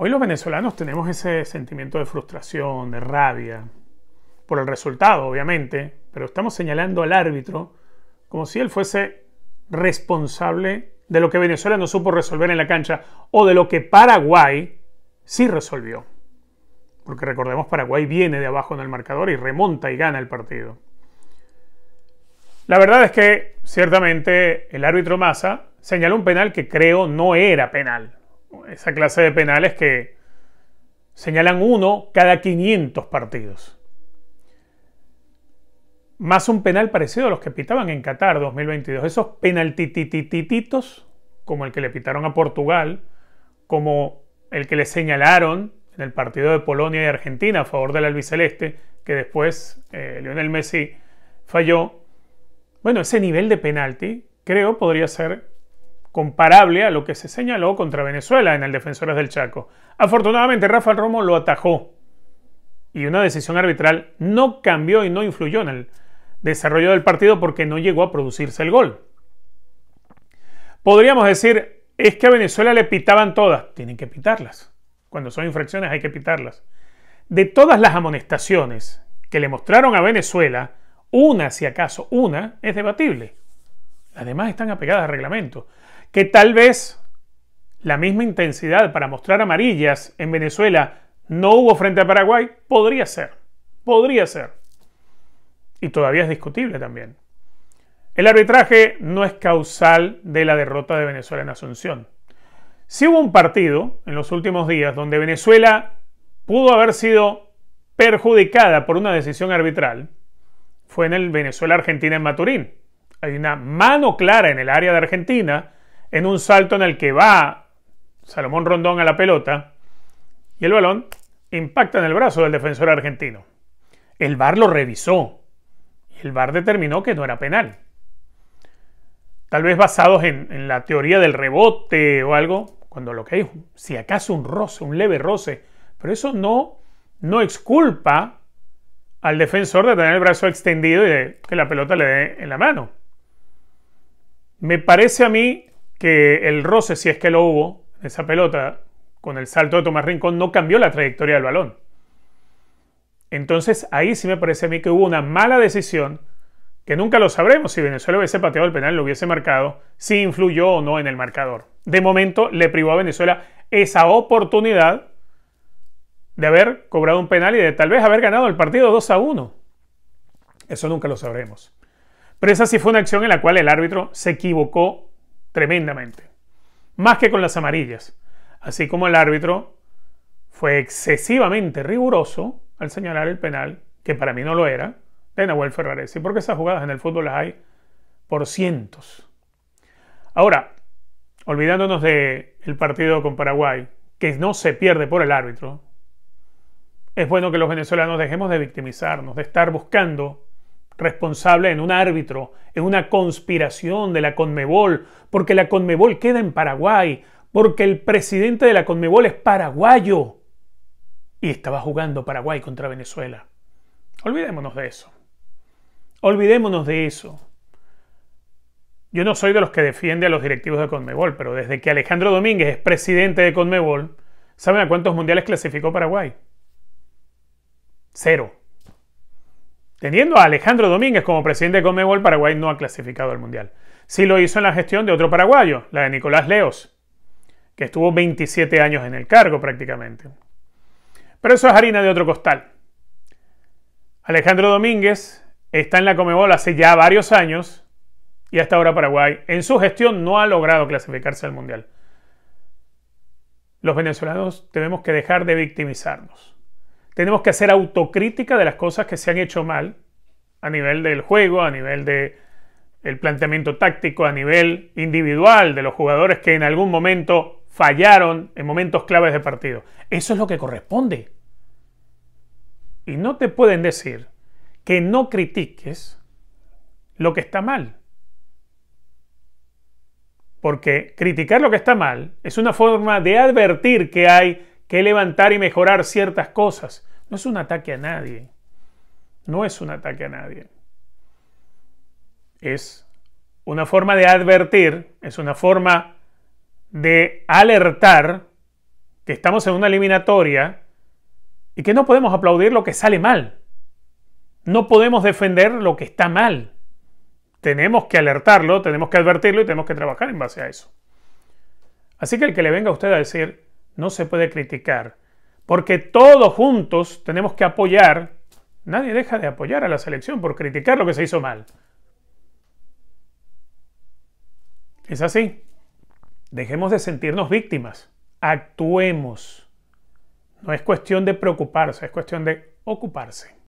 Hoy los venezolanos tenemos ese sentimiento de frustración, de rabia, por el resultado, obviamente, pero estamos señalando al árbitro como si él fuese responsable de lo que Venezuela no supo resolver en la cancha o de lo que Paraguay sí resolvió. Porque recordemos, Paraguay viene de abajo en el marcador y remonta y gana el partido. La verdad es que ciertamente el árbitro Massa señaló un penal que creo no era penal esa clase de penales que señalan uno cada 500 partidos. Más un penal parecido a los que pitaban en Qatar 2022. Esos penaltititititos, como el que le pitaron a Portugal, como el que le señalaron en el partido de Polonia y Argentina a favor del albiceleste, que después eh, Lionel Messi falló. Bueno, ese nivel de penalti creo podría ser comparable a lo que se señaló contra Venezuela en el Defensores del Chaco. Afortunadamente Rafael Romo lo atajó y una decisión arbitral no cambió y no influyó en el desarrollo del partido porque no llegó a producirse el gol. Podríamos decir, es que a Venezuela le pitaban todas, tienen que pitarlas. Cuando son infracciones hay que pitarlas. De todas las amonestaciones que le mostraron a Venezuela, una, si acaso una, es debatible. Las demás están apegadas al reglamento que tal vez la misma intensidad para mostrar amarillas en Venezuela no hubo frente a Paraguay, podría ser, podría ser. Y todavía es discutible también. El arbitraje no es causal de la derrota de Venezuela en Asunción. Si hubo un partido en los últimos días donde Venezuela pudo haber sido perjudicada por una decisión arbitral. Fue en el Venezuela-Argentina en Maturín. Hay una mano clara en el área de Argentina en un salto en el que va Salomón Rondón a la pelota y el balón impacta en el brazo del defensor argentino. El VAR lo revisó y el VAR determinó que no era penal. Tal vez basados en, la teoría del rebote o algo, cuando lo que es, si acaso un roce, un leve roce, pero eso no, no exculpa al defensor de tener el brazo extendido y de que la pelota le dé en la mano. Me parece a mí que el roce, si es que lo hubo, esa pelota con el salto de Tomás Rincón no cambió la trayectoria del balón. Entonces ahí sí me parece a mí que hubo una mala decisión, que nunca lo sabremos si Venezuela hubiese pateado el penal, lo hubiese marcado, si influyó o no en el marcador. De momento le privó a Venezuela esa oportunidad de haber cobrado un penal y de tal vez haber ganado el partido 2 a 1. Eso nunca lo sabremos. Pero esa sí fue una acción en la cual el árbitro se equivocó tremendamente, más que con las amarillas. Así como el árbitro fue excesivamente riguroso al señalar el penal, que para mí no lo era, de Nahuel y porque esas jugadas en el fútbol las hay por cientos. Ahora, olvidándonos del partido con Paraguay, que no se pierde por el árbitro, es bueno que los venezolanos dejemos de victimizarnos, de estar buscando responsable en un árbitro, en una conspiración de la Conmebol, porque la Conmebol queda en Paraguay, porque el presidente de la Conmebol es paraguayo y estaba jugando Paraguay contra Venezuela. Olvidémonos de eso. Olvidémonos de eso. Yo no soy de los que defiende a los directivos de Conmebol, pero desde que Alejandro Domínguez es presidente de Conmebol, ¿saben a cuántos mundiales clasificó Paraguay? Cero. Teniendo a Alejandro Domínguez como presidente de Comebol, Paraguay no ha clasificado al Mundial. Sí lo hizo en la gestión de otro paraguayo, la de Nicolás Leos, que estuvo 27 años en el cargo prácticamente. Pero eso es harina de otro costal. Alejandro Domínguez está en la Comebol hace ya varios años y hasta ahora Paraguay en su gestión no ha logrado clasificarse al Mundial. Los venezolanos tenemos que dejar de victimizarnos. Tenemos que hacer autocrítica de las cosas que se han hecho mal a nivel del juego, a nivel del planteamiento táctico, a nivel individual de los jugadores que en algún momento fallaron en momentos claves de partido. Eso es lo que corresponde. Y no te pueden decir que no critiques lo que está mal. Porque criticar lo que está mal es una forma de advertir que hay que levantar y mejorar ciertas cosas. No es un ataque a nadie. No es un ataque a nadie. Es una forma de advertir, es una forma de alertar que estamos en una eliminatoria y que no podemos aplaudir lo que sale mal. No podemos defender lo que está mal. Tenemos que alertarlo, tenemos que advertirlo y tenemos que trabajar en base a eso. Así que el que le venga a usted a decir, no se puede criticar, porque todos juntos tenemos que apoyar. Nadie deja de apoyar a la selección por criticar lo que se hizo mal. Es así. Dejemos de sentirnos víctimas. Actuemos. No es cuestión de preocuparse, es cuestión de ocuparse.